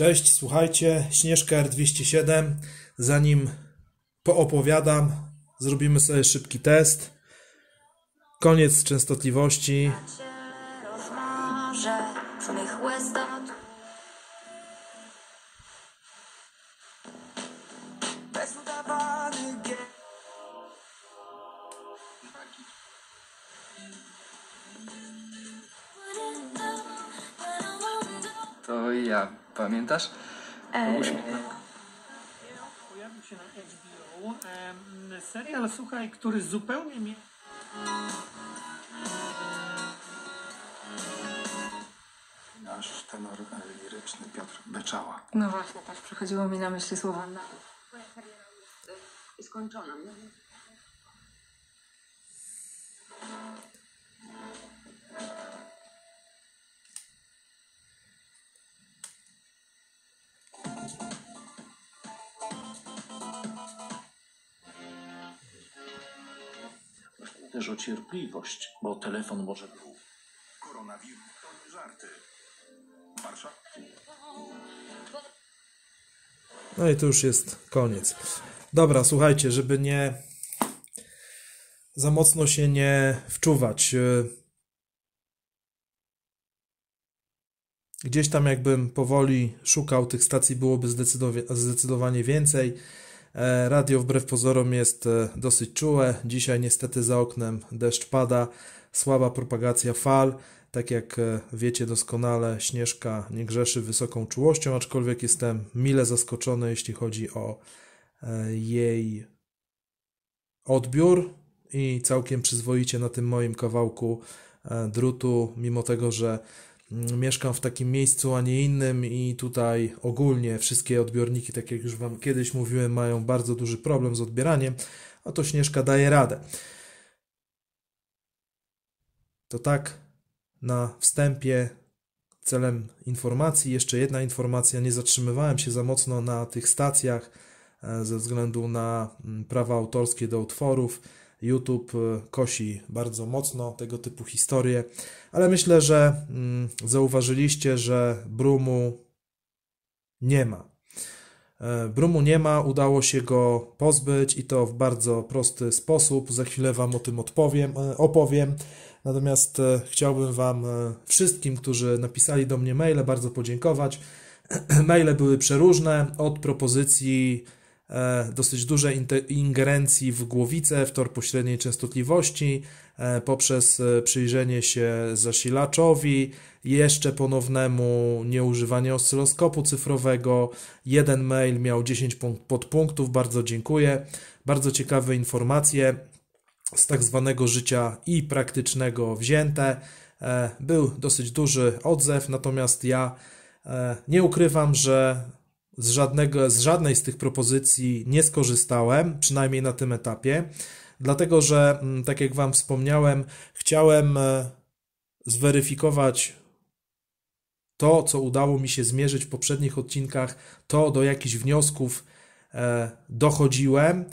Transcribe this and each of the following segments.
Cześć, słuchajcie, Śnieżka R207. Zanim poopowiadam, zrobimy sobie szybki test. Koniec częstotliwości. Ja, pamiętasz? Eee. Pojawił się na HBO serial, słuchaj, który zupełnie mnie... Nasz tenor e, liryczny Piotr Beczała. No właśnie, też przychodziło mi na myśli słowa na... Moja kariera jest e, skończona. też o cierpliwość, bo telefon może był. Koronawirus to nie żarty. Marsza? No i to już jest koniec. Dobra, słuchajcie, żeby nie za mocno się nie wczuwać. E, gdzieś tam, jakbym powoli szukał tych stacji, byłoby zdecydowanie więcej. E, radio wbrew pozorom jest e, dosyć czułe. Dzisiaj niestety za oknem deszcz pada, słaba propagacja fal. Tak jak e, wiecie doskonale, Śnieżka nie grzeszy wysoką czułością, aczkolwiek jestem mile zaskoczony, jeśli chodzi o jej odbiór i całkiem przyzwoicie na tym moim kawałku drutu, mimo tego, że mieszkam w takim miejscu, a nie innym i tutaj ogólnie wszystkie odbiorniki, tak jak już Wam kiedyś mówiłem, mają bardzo duży problem z odbieraniem, a to Śnieżka daje radę. To tak na wstępie celem informacji. Jeszcze jedna informacja, nie zatrzymywałem się za mocno na tych stacjach e, ze względu na mm, prawa autorskie do utworów. YouTube y, kosi bardzo mocno tego typu historie, ale myślę, że mm, zauważyliście, że brumu nie ma. E, brumu nie ma, udało się go pozbyć i to w bardzo prosty sposób. Za chwilę Wam o tym odpowiem, e, opowiem. Natomiast e, chciałbym Wam wszystkim, którzy napisali do mnie maile, bardzo podziękować. maile były przeróżne, od propozycji E, dosyć dużej ingerencji w głowicę, w tor pośredniej częstotliwości, e, poprzez e, przyjrzenie się zasilaczowi, jeszcze ponownemu nieużywanie oscyloskopu cyfrowego. Jeden mail miał 10 podpunktów, bardzo dziękuję. Bardzo ciekawe informacje z tak zwanego życia i praktycznego wzięte. Był dosyć duży odzew, natomiast ja nie ukrywam, że z, żadnego, z żadnej z tych propozycji nie skorzystałem, przynajmniej na tym etapie, dlatego że, mm, tak jak Wam wspomniałem, chciałem e, zweryfikować to, co udało mi się zmierzyć w poprzednich odcinkach, to do jakichś wniosków e, dochodziłem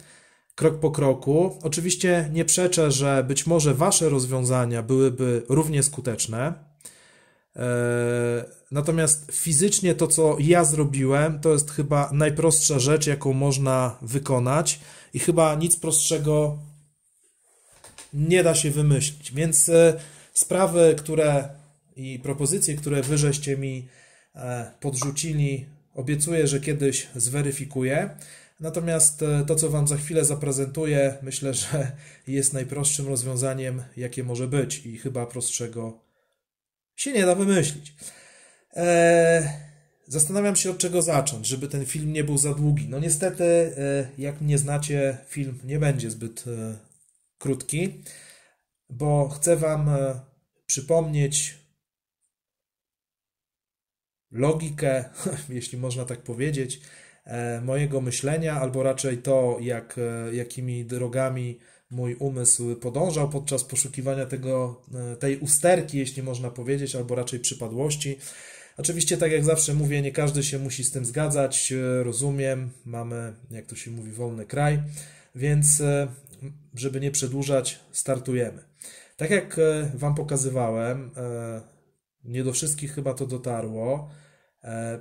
krok po kroku. Oczywiście nie przeczę, że być może Wasze rozwiązania byłyby równie skuteczne, E, natomiast fizycznie to, co ja zrobiłem, to jest chyba najprostsza rzecz, jaką można wykonać, i chyba nic prostszego nie da się wymyślić. Więc e, sprawy, które i propozycje, które wy mi e, podrzucili, obiecuję, że kiedyś zweryfikuję. Natomiast to, co Wam za chwilę zaprezentuję, myślę, że jest najprostszym rozwiązaniem, jakie może być i chyba prostszego się nie da wymyślić. Eee, zastanawiam się, od czego zacząć, żeby ten film nie był za długi. No niestety, e, jak mnie znacie, film nie będzie zbyt e, krótki, bo chcę Wam e, przypomnieć logikę, jeśli można tak powiedzieć, e, mojego myślenia, albo raczej to, jak, e, jakimi drogami mój umysł podążał podczas poszukiwania tego, e, tej usterki, jeśli można powiedzieć, albo raczej przypadłości. Oczywiście, tak jak zawsze mówię, nie każdy się musi z tym zgadzać, e, rozumiem, mamy, jak to się mówi, wolny kraj, więc e, żeby nie przedłużać, startujemy. Tak jak Wam pokazywałem, nie do wszystkich chyba to dotarło,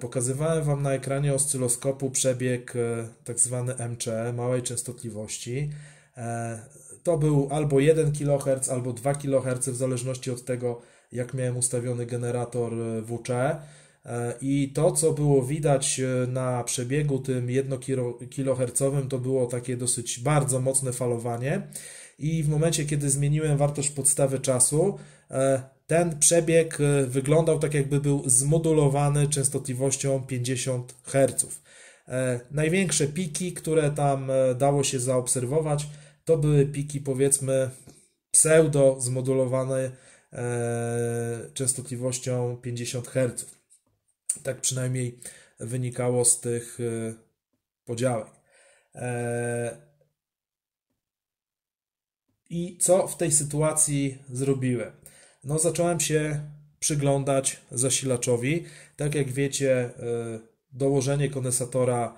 pokazywałem Wam na ekranie oscyloskopu przebieg tak zwany MCE małej częstotliwości, E, to był albo 1 kHz, albo 2 kHz, w zależności od tego, jak miałem ustawiony generator e, WC. E, I to, co było widać na przebiegu tym 1 kHz, to było takie dosyć bardzo mocne falowanie. I w momencie, kiedy zmieniłem wartość podstawy czasu, ten przebieg wyglądał tak, jakby był zmodulowany częstotliwością 50 Hz. Największe piki, które tam dało się zaobserwować, to były piki powiedzmy pseudo zmodulowane e, częstotliwością 50 Hz. Tak przynajmniej wynikało z tych e, podziałek. E, I co w tej sytuacji zrobiłem? No, zacząłem się przyglądać zasilaczowi. Tak jak wiecie, dołożenie kondensatora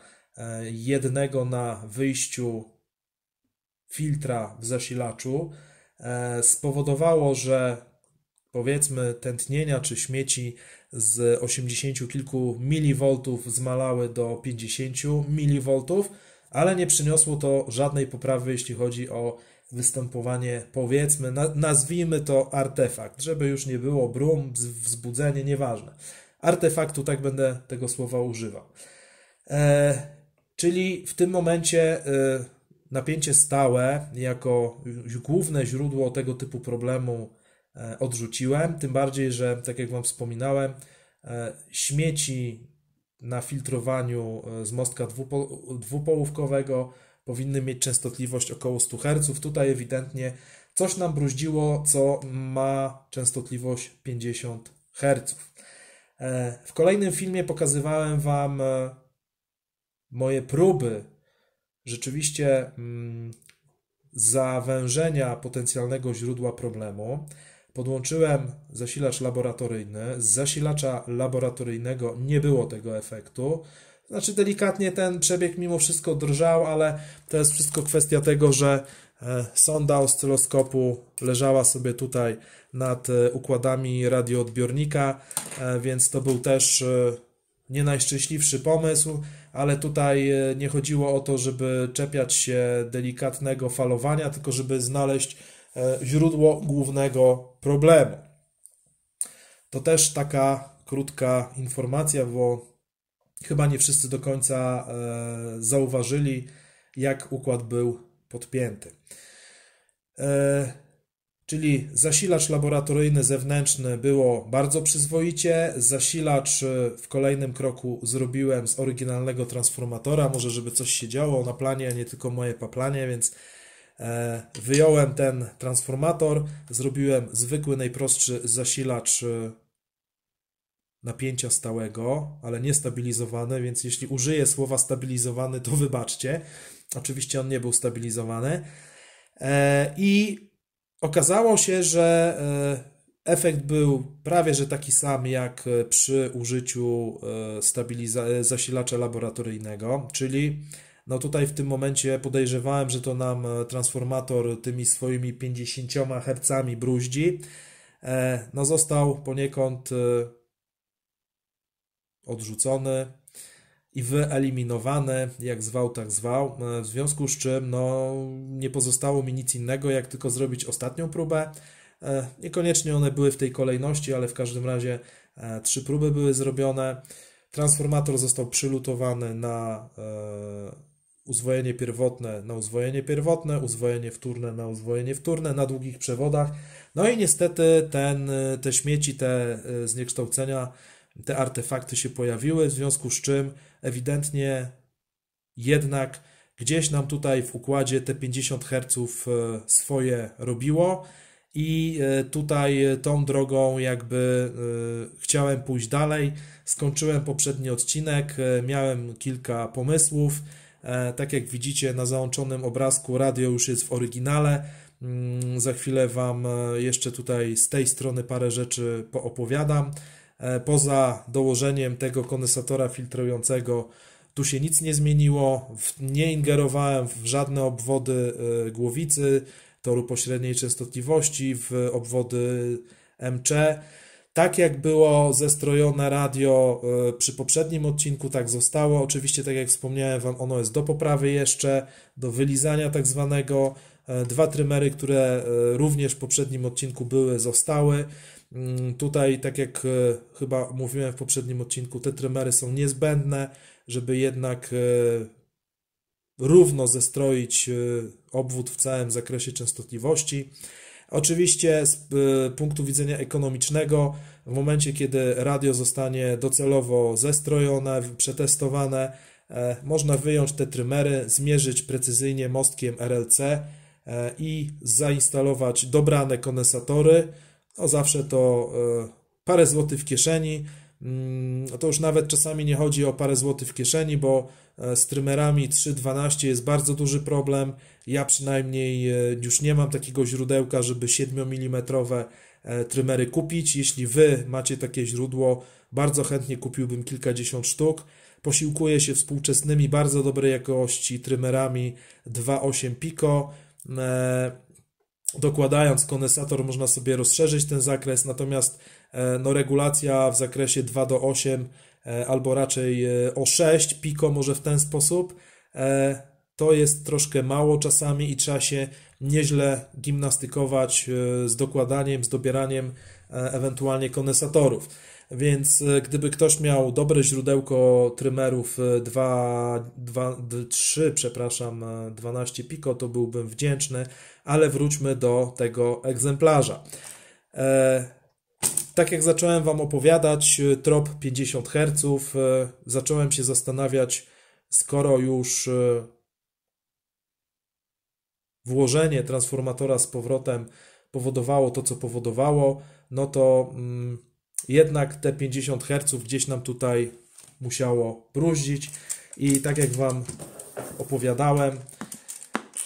jednego na wyjściu filtra w zasilaczu e, spowodowało, że powiedzmy tętnienia czy śmieci z 80 kilku miliwoltów zmalały do 50 miliwoltów, ale nie przyniosło to żadnej poprawy, jeśli chodzi o występowanie, powiedzmy, nazwijmy to artefakt, żeby już nie było brum, wzbudzenie, nieważne. Artefaktu, tak będę tego słowa używał. E, czyli w tym momencie e, napięcie stałe jako główne źródło tego typu problemu e, odrzuciłem, tym bardziej, że tak jak Wam wspominałem, e, śmieci na filtrowaniu e, z mostka dwupołówkowego powinny mieć częstotliwość około 100 Hz. Tutaj ewidentnie coś nam bruździło, co ma częstotliwość 50 Hz. W kolejnym filmie pokazywałem Wam moje próby rzeczywiście mm, zawężenia potencjalnego źródła problemu, podłączyłem zasilacz laboratoryjny. Z zasilacza laboratoryjnego nie było tego efektu. Znaczy, delikatnie ten przebieg mimo wszystko drżał, ale to jest wszystko kwestia tego, że e, sonda oscyloskopu leżała sobie tutaj nad e, układami radioodbiornika, e, więc to był też nie najszczęśliwszy pomysł, ale tutaj e, nie chodziło o to, żeby czepiać się delikatnego falowania, tylko żeby znaleźć e, źródło głównego problemu. To też taka krótka informacja, bo chyba nie wszyscy do końca e, zauważyli, jak układ był podpięty czyli zasilacz laboratoryjny zewnętrzny było bardzo przyzwoicie, zasilacz y, w kolejnym kroku zrobiłem z oryginalnego transformatora, może żeby coś się działo na planie, a nie tylko moje paplanie, więc e, wyjąłem ten transformator, zrobiłem zwykły, najprostszy zasilacz y, napięcia stałego, ale nie więc jeśli użyję słowa stabilizowany, to wybaczcie. Oczywiście on nie był stabilizowany. E, I Okazało się, że e, efekt był prawie że taki sam jak e, przy użyciu e, stabiliza- zasilacza laboratoryjnego, czyli no tutaj w tym momencie podejrzewałem, że to nam transformator tymi swoimi 50 Hz bruździ. No został poniekąd odrzucony i wyeliminowany, jak zwał, tak zwał, e, w związku z czym no, nie pozostało mi nic innego, jak tylko zrobić ostatnią próbę. E, niekoniecznie one były w tej kolejności, ale w każdym razie e, trzy próby były zrobione. Transformator został przylutowany na uzwojenie pierwotne na uzwojenie pierwotne, uzwojenie wtórne na uzwojenie wtórne na długich przewodach. No i niestety ten, te śmieci, te zniekształcenia, te artefakty się pojawiły, w związku z czym ewidentnie jednak gdzieś nam tutaj w układzie te 50 Hz e, swoje robiło i e, tutaj tą drogą jakby e, chciałem pójść dalej. Skończyłem poprzedni odcinek, miałem kilka pomysłów. Tak jak widzicie na załączonym obrazku radio już jest w oryginale. Mm, za chwilę Wam jeszcze tutaj z tej strony parę rzeczy poopowiadam. E, poza dołożeniem tego kondensatora filtrującego tu się nic nie zmieniło. Nie ingerowałem w żadne obwody e, głowicy, toru pośredniej częstotliwości, w obwody MC. Tak jak było zestrojone radio e, przy poprzednim odcinku, tak zostało. Oczywiście, tak jak wspomniałem Wam, ono jest do poprawy jeszcze, do wylizania tak zwanego. Dwa trymery, które również w poprzednim odcinku były, zostały. Mm, tutaj, tak jak e, chyba mówiłem w poprzednim odcinku, te trymery są niezbędne, żeby jednak e, równo zestroić e, obwód w całym zakresie częstotliwości. Oczywiście z punktu widzenia ekonomicznego, w momencie kiedy radio zostanie docelowo zestrojone, przetestowane, można wyjąć te trymery, zmierzyć precyzyjnie mostkiem RLC i zainstalować dobrane kondensatory no zawsze to e, parę złotych w kieszeni. Mm, to już nawet czasami nie chodzi o parę złotych w kieszeni, bo e, z trymerami 3.12 jest bardzo duży problem. Ja przynajmniej e, już nie mam takiego źródełka, żeby 7 mm trymery kupić. Jeśli Wy macie takie źródło, bardzo chętnie kupiłbym kilkadziesiąt sztuk. Posiłkuję się współczesnymi, bardzo dobrej jakości trymerami 2.8 Pico dokładając kondensator można sobie rozszerzyć ten zakres, natomiast e, no, regulacja w zakresie 2 do 8 e, albo raczej e, o 6 piko może w ten sposób to jest troszkę mało czasami i trzeba się nieźle gimnastykować z dokładaniem, z dobieraniem ewentualnie kondensatorów. Więc gdyby ktoś miał dobre źródełko trymerów 2, 2, 3, przepraszam, 12 piko, to byłbym wdzięczny ale wróćmy do tego egzemplarza. E, tak jak zacząłem Wam opowiadać, e, trop 50 Hz, e, zacząłem się zastanawiać, skoro już włożenie transformatora z powrotem powodowało to, co powodowało, no to mm, jednak te 50 Hz gdzieś nam tutaj musiało bruździć i tak jak Wam opowiadałem,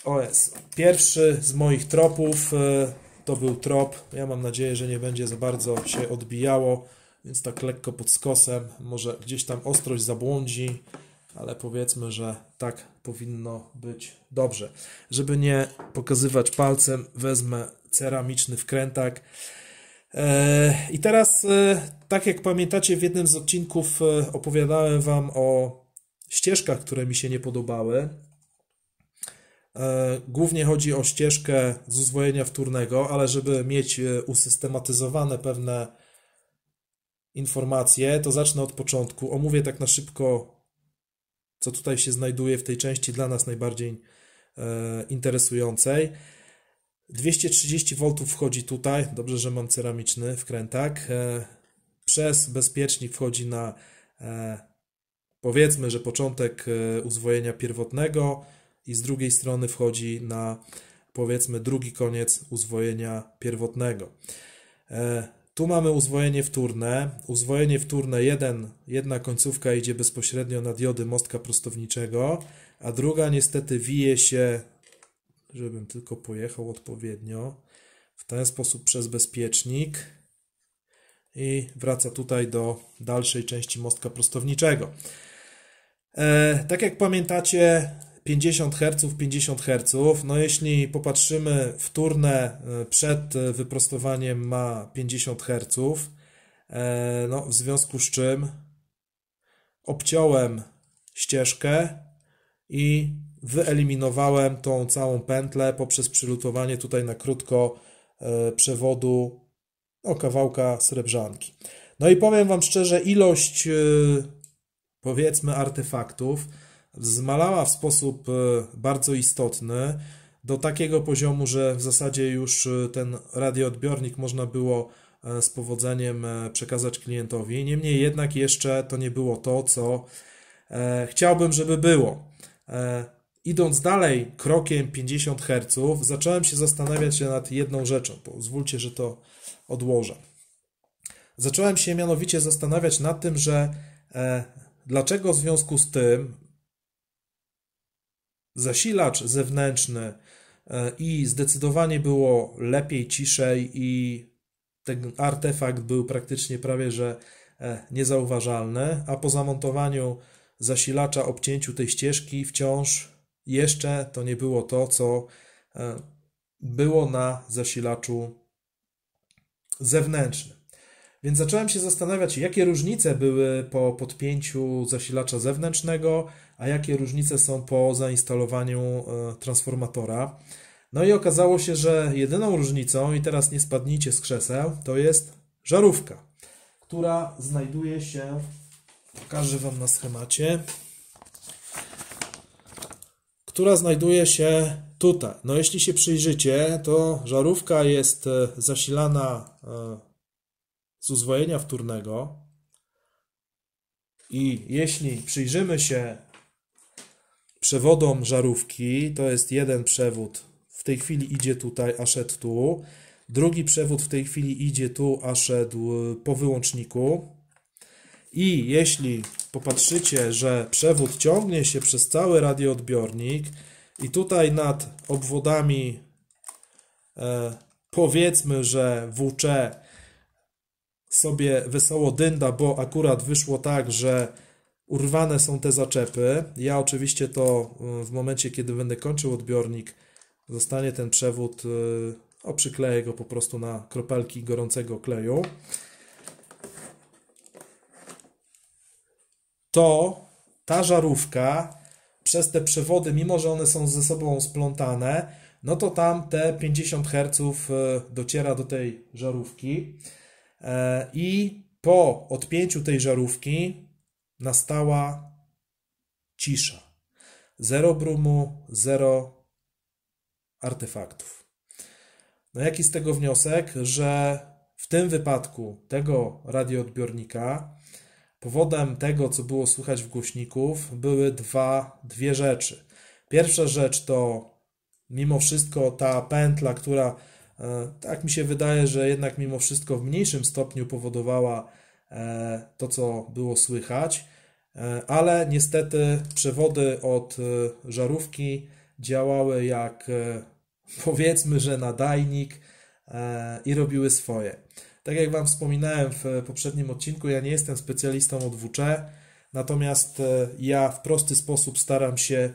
OS. Pierwszy z moich tropów e, to był trop. Ja mam nadzieję, że nie będzie za bardzo się odbijało, więc tak lekko pod skosem. Może gdzieś tam ostrość zabłądzi, ale powiedzmy, że tak powinno być dobrze. Żeby nie pokazywać palcem, wezmę ceramiczny wkrętak. E, I teraz, e, tak jak pamiętacie, w jednym z odcinków opowiadałem Wam o ścieżkach, które mi się nie podobały E, głównie chodzi o ścieżkę z uzwojenia wtórnego, ale żeby mieć e, usystematyzowane pewne informacje, to zacznę od początku. Omówię tak na szybko, co tutaj się znajduje w tej części dla nas najbardziej e, interesującej. 230 V wchodzi tutaj, dobrze, że mam ceramiczny wkrętak. Przez bezpiecznik wchodzi na powiedzmy, że początek uzwojenia pierwotnego i z drugiej strony wchodzi na powiedzmy drugi koniec uzwojenia pierwotnego. E, tu mamy uzwojenie wtórne. Uzwojenie wtórne, jeden, jedna końcówka idzie bezpośrednio na diody mostka prostowniczego, a druga niestety wije się, żebym tylko pojechał odpowiednio, w ten sposób przez bezpiecznik i wraca tutaj do dalszej części mostka prostowniczego. E, tak jak pamiętacie, 50 Hz, 50 Hz. No jeśli popatrzymy, wtórne przed e, wyprostowaniem ma 50 Hz, e, no w związku z czym obciąłem ścieżkę i wyeliminowałem tą całą pętlę poprzez przylutowanie tutaj na krótko e, przewodu o no, kawałka srebrzanki. No i powiem Wam szczerze, ilość powiedzmy artefaktów, zmalała w sposób e, bardzo istotny do takiego poziomu, że w zasadzie już e, ten radioodbiornik można było e, z powodzeniem przekazać klientowi. Niemniej jednak jeszcze to nie było to, co chciałbym, żeby było. Idąc dalej krokiem 50 Hz, zacząłem się zastanawiać nad jedną rzeczą. Pozwólcie, że to odłożę. Zacząłem się mianowicie zastanawiać nad tym, że dlaczego w związku z tym zasilacz zewnętrzny e, i zdecydowanie było lepiej, ciszej i ten artefakt był praktycznie prawie że e, niezauważalny, a po zamontowaniu zasilacza, obcięciu tej ścieżki wciąż jeszcze to nie było to, co e, było na zasilaczu zewnętrznym. Więc zacząłem się zastanawiać, jakie różnice były po podpięciu zasilacza zewnętrznego, a jakie różnice są po zainstalowaniu e, transformatora. No i okazało się, że jedyną różnicą, i teraz nie spadnijcie z krzeseł, to jest żarówka, która znajduje się, pokażę Wam na schemacie, która znajduje się tutaj. No jeśli się przyjrzycie, to żarówka jest e, zasilana e, z uzwojenia wtórnego i jeśli przyjrzymy się przewodom żarówki, to jest jeden przewód, w tej chwili idzie tutaj, a szedł tu, drugi przewód w tej chwili idzie tu, a szedł y, po wyłączniku i jeśli popatrzycie, że przewód ciągnie się przez cały radioodbiornik i tutaj nad obwodami e, powiedzmy, że WC sobie wesoło dynda, bo akurat wyszło tak, że urwane są te zaczepy. Ja oczywiście to y, w momencie, kiedy będę kończył odbiornik, zostanie ten przewód, y, o przykleję go po prostu na kropelki gorącego kleju. To ta żarówka przez te przewody, mimo że one są ze sobą splątane, no to tam te 50 Hz y, dociera do tej żarówki. E, I po odpięciu tej żarówki nastała cisza. Zero brumu, zero artefaktów. No jaki z tego wniosek, że w tym wypadku tego radioodbiornika powodem tego, co było słychać w głośników, były dwa, dwie rzeczy. Pierwsza rzecz to mimo wszystko ta pętla, która E, tak mi się wydaje, że jednak mimo wszystko w mniejszym stopniu powodowała e, to, co było słychać, e, ale niestety przewody od żarówki działały jak powiedzmy, że nadajnik i robiły swoje. Tak jak Wam wspominałem w poprzednim odcinku, ja nie jestem specjalistą od WC, natomiast ja w prosty sposób staram się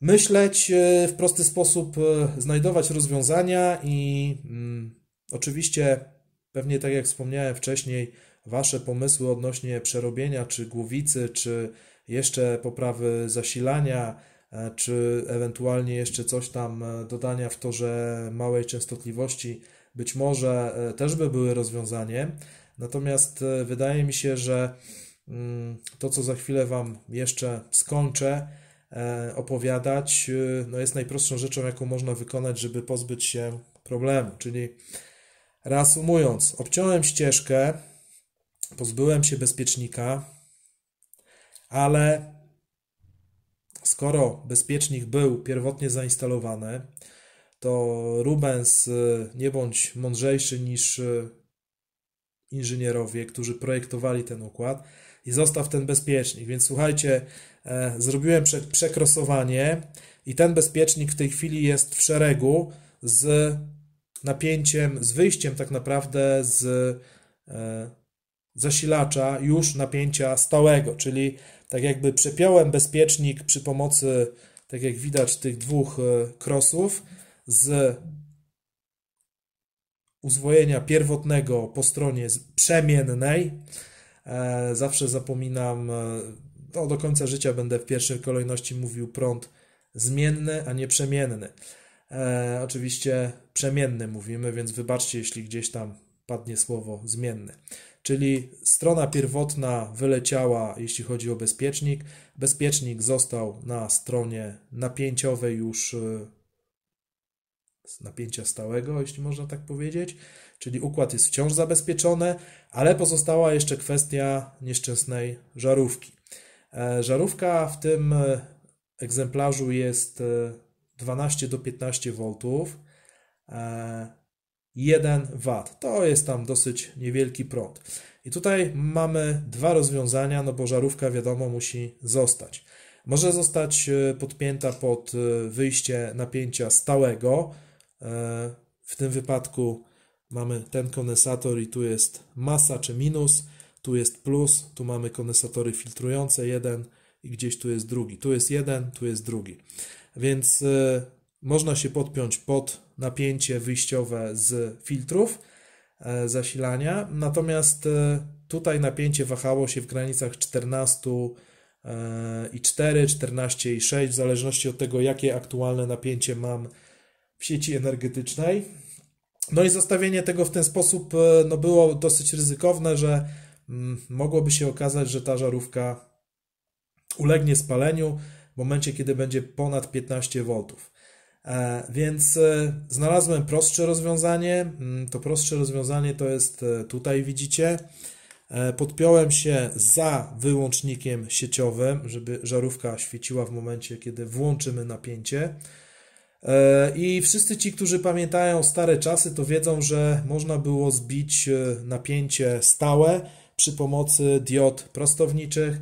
myśleć e, w prosty sposób, e, znajdować rozwiązania i mm, oczywiście, pewnie tak jak wspomniałem wcześniej, Wasze pomysły odnośnie przerobienia, czy głowicy, czy jeszcze poprawy zasilania, e, czy ewentualnie jeszcze coś tam dodania w torze małej częstotliwości, być może też by były rozwiązaniem. Natomiast wydaje mi się, że mm, to, co za chwilę Wam jeszcze skończę, E, opowiadać, e, no jest najprostszą rzeczą, jaką można wykonać, żeby pozbyć się problemu. Czyli reasumując, obciąłem ścieżkę, pozbyłem się bezpiecznika, ale skoro bezpiecznik był pierwotnie zainstalowany, to Rubens e, nie bądź mądrzejszy niż inżynierowie, którzy projektowali ten układ, i zostaw ten bezpiecznik. Więc słuchajcie, e, zrobiłem przekrosowanie i ten bezpiecznik w tej chwili jest w szeregu z napięciem, z wyjściem tak naprawdę z e, zasilacza już napięcia stałego, czyli tak jakby przepiąłem bezpiecznik przy pomocy, tak jak widać, tych dwóch e, krosów z uzwojenia pierwotnego po stronie przemiennej E, zawsze zapominam, e, no do końca życia będę w pierwszej kolejności mówił prąd zmienny, a nie przemienny. E, oczywiście przemienny mówimy, więc wybaczcie, jeśli gdzieś tam padnie słowo zmienny. Czyli strona pierwotna wyleciała, jeśli chodzi o bezpiecznik. Bezpiecznik został na stronie napięciowej już e, z napięcia stałego, jeśli można tak powiedzieć, czyli układ jest wciąż zabezpieczony, ale pozostała jeszcze kwestia nieszczęsnej żarówki. E, żarówka w tym e, egzemplarzu jest 12 e, do 15 V, 1 W. To jest tam dosyć niewielki prąd. I tutaj mamy dwa rozwiązania, no bo żarówka wiadomo musi zostać. Może zostać podpięta pod wyjście napięcia stałego, E, w tym wypadku mamy ten kondensator i tu jest masa czy minus, tu jest plus, tu mamy kondensatory filtrujące, jeden i gdzieś tu jest drugi. Tu jest jeden, tu jest drugi. Więc e, można się podpiąć pod napięcie wyjściowe z filtrów e, zasilania, natomiast tutaj napięcie wahało się w granicach 14 i 4, 14 i 6, w zależności od tego, jakie aktualne napięcie mam w sieci energetycznej. No i zostawienie tego w ten sposób e, no było dosyć ryzykowne, że mm, mogłoby się okazać, że ta żarówka ulegnie spaleniu w momencie, kiedy będzie ponad 15 V. E, więc e, znalazłem prostsze rozwiązanie. Mm, to prostsze rozwiązanie to jest tutaj widzicie. Podpiąłem się za wyłącznikiem sieciowym, żeby żarówka świeciła w momencie, kiedy włączymy napięcie. E, I wszyscy ci, którzy pamiętają stare czasy, to wiedzą, że można było zbić e, napięcie stałe przy pomocy diod prostowniczych.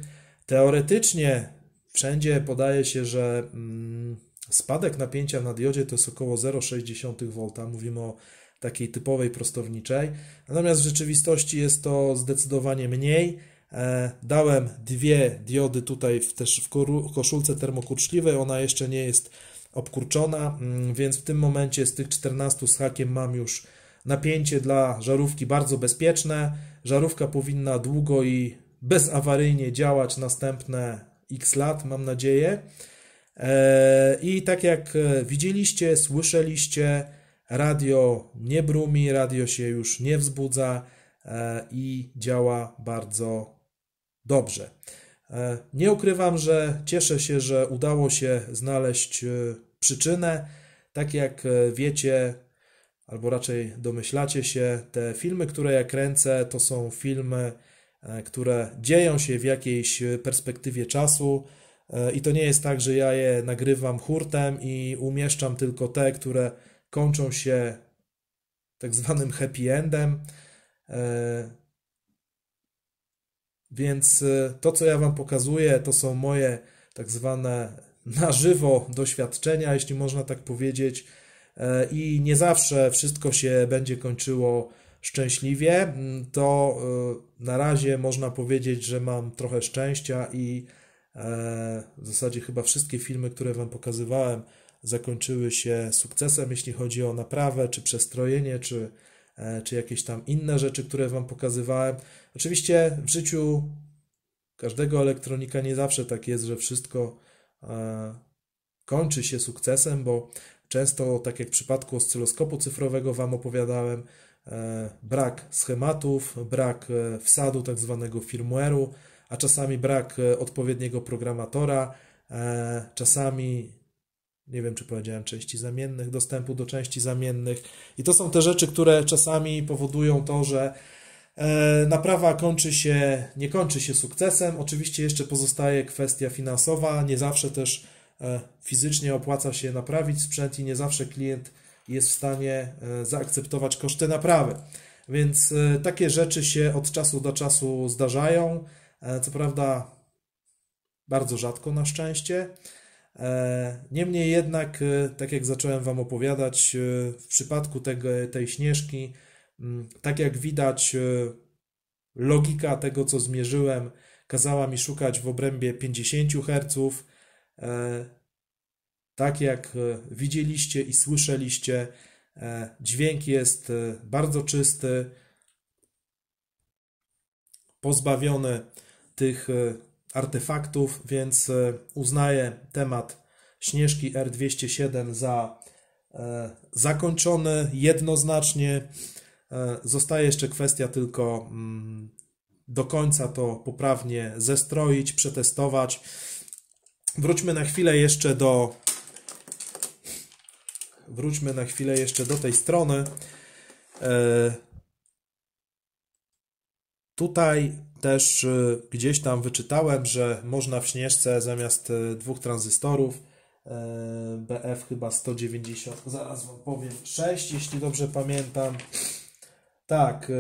Teoretycznie wszędzie podaje się, że mm, spadek napięcia na diodzie to jest około 0,6 V. Mówimy o takiej typowej prostowniczej. Natomiast w rzeczywistości jest to zdecydowanie mniej. E, dałem dwie diody tutaj w, też w koszulce termokurczliwej. Ona jeszcze nie jest obkurczona, mm, więc w tym momencie z tych 14 z hakiem mam już napięcie dla żarówki bardzo bezpieczne. Żarówka powinna długo i bezawaryjnie działać następne x lat, mam nadzieję. E, I tak jak e, widzieliście, słyszeliście, radio nie brumi, radio się już nie wzbudza e, i działa bardzo dobrze. E, nie ukrywam, że cieszę się, że udało się znaleźć e, przyczynę. Tak jak e, wiecie, albo raczej domyślacie się, te filmy, które ja kręcę, to są filmy, które dzieją się w jakiejś perspektywie czasu. I to nie jest tak, że ja je nagrywam hurtem i umieszczam tylko te, które kończą się tak zwanym happy endem więc y, to, co ja Wam pokazuję, to są moje tak zwane na żywo doświadczenia, jeśli można tak powiedzieć. E, I nie zawsze wszystko się będzie kończyło szczęśliwie. Mm, to y, na razie można powiedzieć, że mam trochę szczęścia i e, w zasadzie chyba wszystkie filmy, które Wam pokazywałem, zakończyły się sukcesem, jeśli chodzi o naprawę, czy przestrojenie, czy E, czy jakieś tam inne rzeczy, które Wam pokazywałem. Oczywiście w życiu każdego elektronika nie zawsze tak jest, że wszystko e, kończy się sukcesem, bo często, tak jak w przypadku oscyloskopu cyfrowego Wam opowiadałem, e, brak schematów, brak wsadu tak zwanego firmware'u, a czasami brak odpowiedniego programatora, czasami nie wiem czy powiedziałem części zamiennych, dostępu do części zamiennych. I to są te rzeczy, które czasami powodują to, że e, naprawa kończy się, nie kończy się sukcesem. Oczywiście jeszcze pozostaje kwestia finansowa, nie zawsze też e, fizycznie opłaca się naprawić sprzęt i nie zawsze klient jest w stanie e, zaakceptować koszty naprawy. Więc takie rzeczy się od czasu do czasu zdarzają. Co prawda, bardzo rzadko na szczęście. E, niemniej jednak, e, tak jak zacząłem Wam opowiadać, e, w przypadku tego, tej śnieżki, tak jak widać, logika tego, co zmierzyłem, kazała mi szukać w obrębie 50 Hz. Tak jak widzieliście i słyszeliście, dźwięk jest bardzo czysty, pozbawiony tych artefaktów, więc e, uznaję temat Śnieżki R207 za e, zakończony jednoznacznie. E, zostaje jeszcze kwestia tylko mm, do końca to poprawnie zestroić, przetestować. Wróćmy na chwilę jeszcze do wróćmy na chwilę jeszcze do tej strony. Tutaj też y, gdzieś tam wyczytałem, że można w Śnieżce zamiast y, dwóch tranzystorów y, BF chyba 190, zaraz Wam powiem, 6 jeśli dobrze pamiętam. Tak,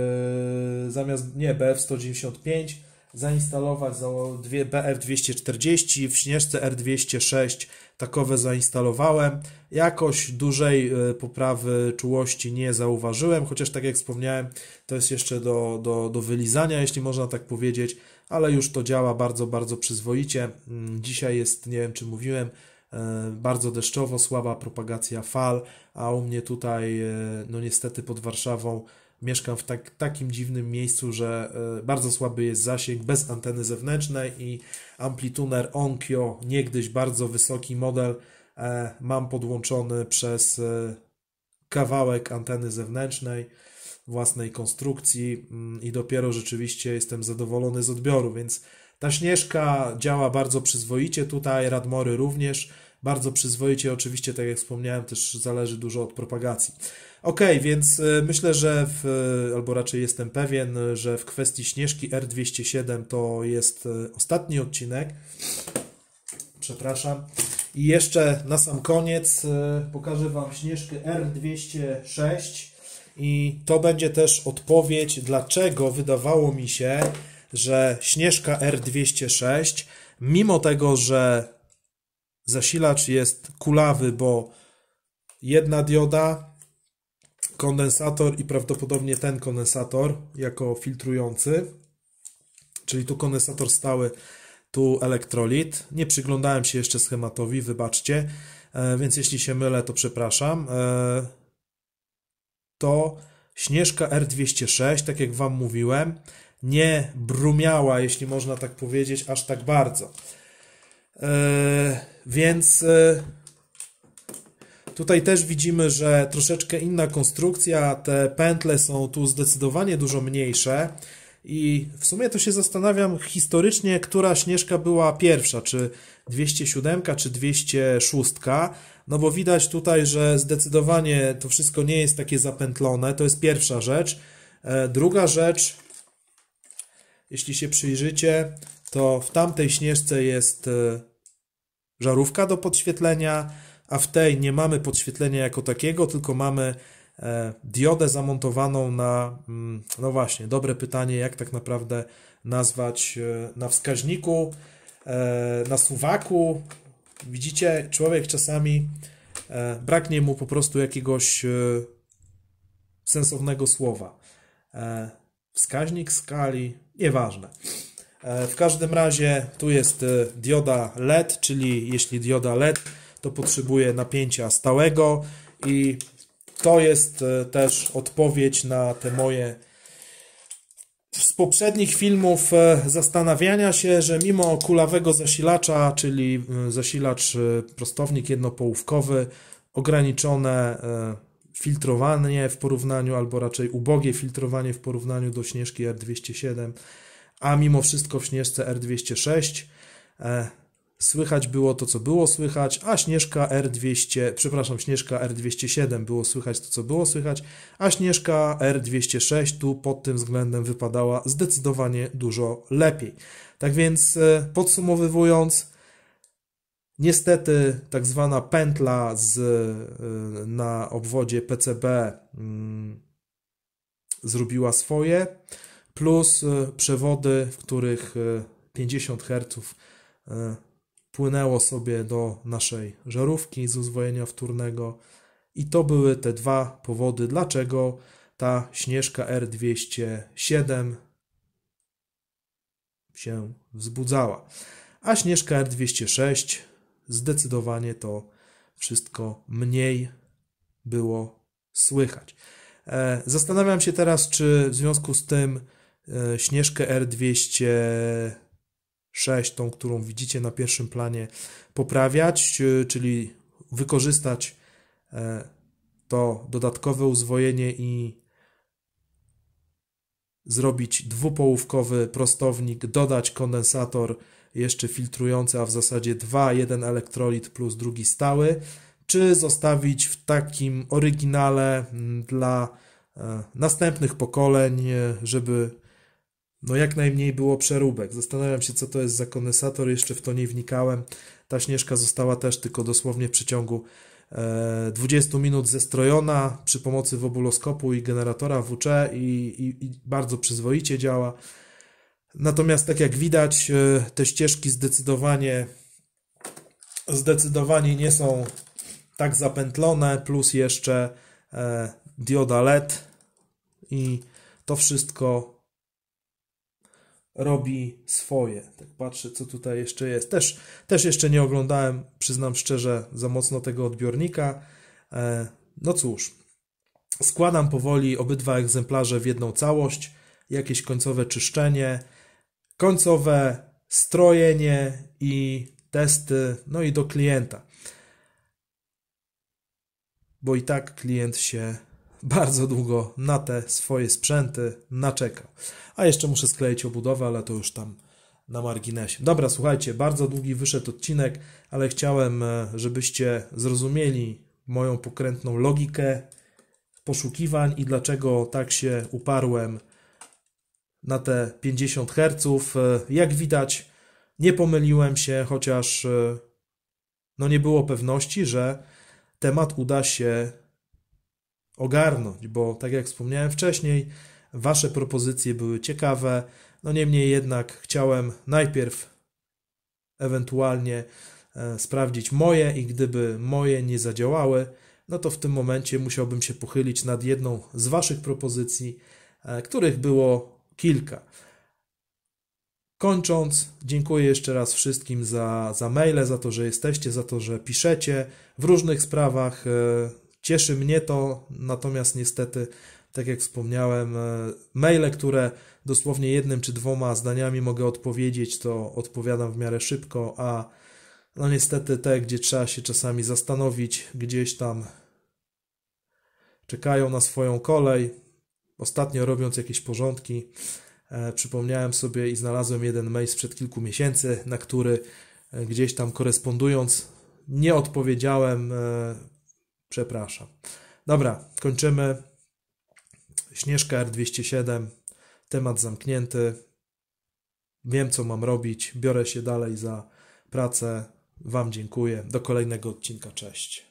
zamiast, nie, BF 195 zainstalować dwie BF240 w Śnieżce R206 takowe zainstalowałem. Jakoś dużej e, poprawy czułości nie zauważyłem, chociaż tak jak wspomniałem, to jest jeszcze do, do, do wylizania, jeśli można tak powiedzieć, ale już to działa bardzo, bardzo przyzwoicie. Mm, dzisiaj jest, nie wiem czy mówiłem, e, bardzo deszczowo, słaba propagacja fal, a u mnie tutaj, e, no niestety pod Warszawą mieszkam w tak, takim dziwnym miejscu, że e, bardzo słaby jest zasięg bez anteny zewnętrznej i amplituner Onkyo, niegdyś bardzo wysoki model, e, mam podłączony przez e, kawałek anteny zewnętrznej własnej konstrukcji mm, i dopiero rzeczywiście jestem zadowolony z odbioru, więc ta śnieżka działa bardzo przyzwoicie tutaj, Radmory również bardzo przyzwoicie. Oczywiście, tak jak wspomniałem, też zależy dużo od propagacji. Ok, więc e, myślę, że w, e, albo raczej jestem pewien, że w kwestii Śnieżki R207 to jest e, ostatni odcinek. Przepraszam. I jeszcze na sam koniec pokażę Wam Śnieżkę R206 i to będzie też odpowiedź, dlaczego wydawało mi się, że Śnieżka R206, mimo tego, że Zasilacz jest kulawy, bo jedna dioda, kondensator i prawdopodobnie ten kondensator jako filtrujący, czyli tu kondensator stały, tu elektrolit. Nie przyglądałem się jeszcze schematowi, wybaczcie, e, więc jeśli się mylę, to przepraszam. E, to Śnieżka R206, tak jak Wam mówiłem, nie brumiała, jeśli można tak powiedzieć, aż tak bardzo. Eee, więc y, tutaj też widzimy, że troszeczkę inna konstrukcja, te pętle są tu zdecydowanie dużo mniejsze. I w sumie to się zastanawiam historycznie, która śnieżka była pierwsza, czy 207, czy 206. No bo widać tutaj, że zdecydowanie to wszystko nie jest takie zapętlone. To jest pierwsza rzecz. E, druga rzecz, jeśli się przyjrzycie, to w tamtej śnieżce jest e, żarówka do podświetlenia, a w tej nie mamy podświetlenia jako takiego, tylko mamy e, diodę zamontowaną na, mm, no właśnie, dobre pytanie, jak tak naprawdę nazwać e, na wskaźniku, e, na suwaku. Widzicie, człowiek czasami braknie mu po prostu jakiegoś sensownego słowa. Wskaźnik skali, nieważne. E, w każdym razie tu jest e, dioda LED, czyli jeśli dioda LED, to potrzebuje napięcia stałego i to jest e, też odpowiedź na te moje z poprzednich filmów zastanawiania się, że mimo kulawego zasilacza, czyli zasilacz prostownik jednopołówkowy, ograniczone filtrowanie w porównaniu, albo raczej ubogie filtrowanie w porównaniu do śnieżki R207, a mimo wszystko w Śnieżce R206 e, słychać było to, co było słychać, a Śnieżka R200, przepraszam, Śnieżka R207 było słychać to, co było słychać, a Śnieżka R206 tu pod tym względem wypadała zdecydowanie dużo lepiej. Tak więc e, podsumowywując, niestety tak zwana pętla z, e, na obwodzie PCB mm, zrobiła swoje plus e, przewody, w których 50 e, Hz e, płynęło sobie do naszej żarówki z uzwojenia wtórnego. I to były te dwa powody, dlaczego ta śnieżka R207 się wzbudzała. A śnieżka R206 zdecydowanie to wszystko mniej było słychać. Zastanawiam się teraz, czy w związku z tym E, Śnieżkę R206, tą, którą widzicie na pierwszym planie, poprawiać, e, czyli wykorzystać e, to dodatkowe uzwojenie i zrobić dwupołówkowy prostownik, dodać kondensator jeszcze filtrujący, a w zasadzie dwa, jeden elektrolit plus drugi stały, czy zostawić w takim oryginale mm, dla następnych pokoleń, żeby no jak najmniej było przeróbek. Zastanawiam się, co to jest za kondensator, jeszcze w to nie wnikałem. Ta śnieżka została też tylko dosłownie w przeciągu 20 e, minut zestrojona przy pomocy wobuloskopu i generatora WC i, i, i bardzo przyzwoicie działa. Natomiast tak jak widać, e, te ścieżki zdecydowanie, zdecydowanie nie są tak zapętlone, plus jeszcze e, dioda LED i to wszystko robi swoje. Tak patrzę, co tutaj jeszcze jest. Też, też jeszcze nie oglądałem, przyznam szczerze, za mocno tego odbiornika. E, no cóż, składam powoli obydwa egzemplarze w jedną całość, jakieś końcowe czyszczenie, końcowe strojenie i testy, no i do klienta. Bo i tak klient się bardzo długo na te swoje sprzęty naczekał. A jeszcze muszę skleić obudowę, ale to już tam na marginesie. Dobra, słuchajcie, bardzo długi wyszedł odcinek, ale chciałem, e, żebyście zrozumieli moją pokrętną logikę poszukiwań i dlaczego tak się uparłem na te 50 Hz. E, jak widać, nie pomyliłem się, chociaż e, no nie było pewności, że temat uda się ogarnąć, bo tak jak wspomniałem wcześniej, Wasze propozycje były ciekawe, no niemniej jednak chciałem najpierw ewentualnie e, sprawdzić moje i gdyby moje nie zadziałały, no to w tym momencie musiałbym się pochylić nad jedną z Waszych propozycji, e, których było kilka. Kończąc, dziękuję jeszcze raz wszystkim za, za maile, za to, że jesteście, za to, że piszecie w różnych sprawach. E, Cieszy mnie to, natomiast niestety, tak jak wspomniałem, e, maile, które dosłownie jednym czy dwoma zdaniami mogę odpowiedzieć, to odpowiadam w miarę szybko, a no niestety te, gdzie trzeba się czasami zastanowić, gdzieś tam czekają na swoją kolej. Ostatnio robiąc jakieś porządki, e, przypomniałem sobie i znalazłem jeden mail sprzed kilku miesięcy, na który e, gdzieś tam korespondując nie odpowiedziałem e, Przepraszam. Dobra, kończymy. Śnieżka R207, temat zamknięty. Wiem, co mam robić. Biorę się dalej za pracę. Wam dziękuję. Do kolejnego odcinka. Cześć.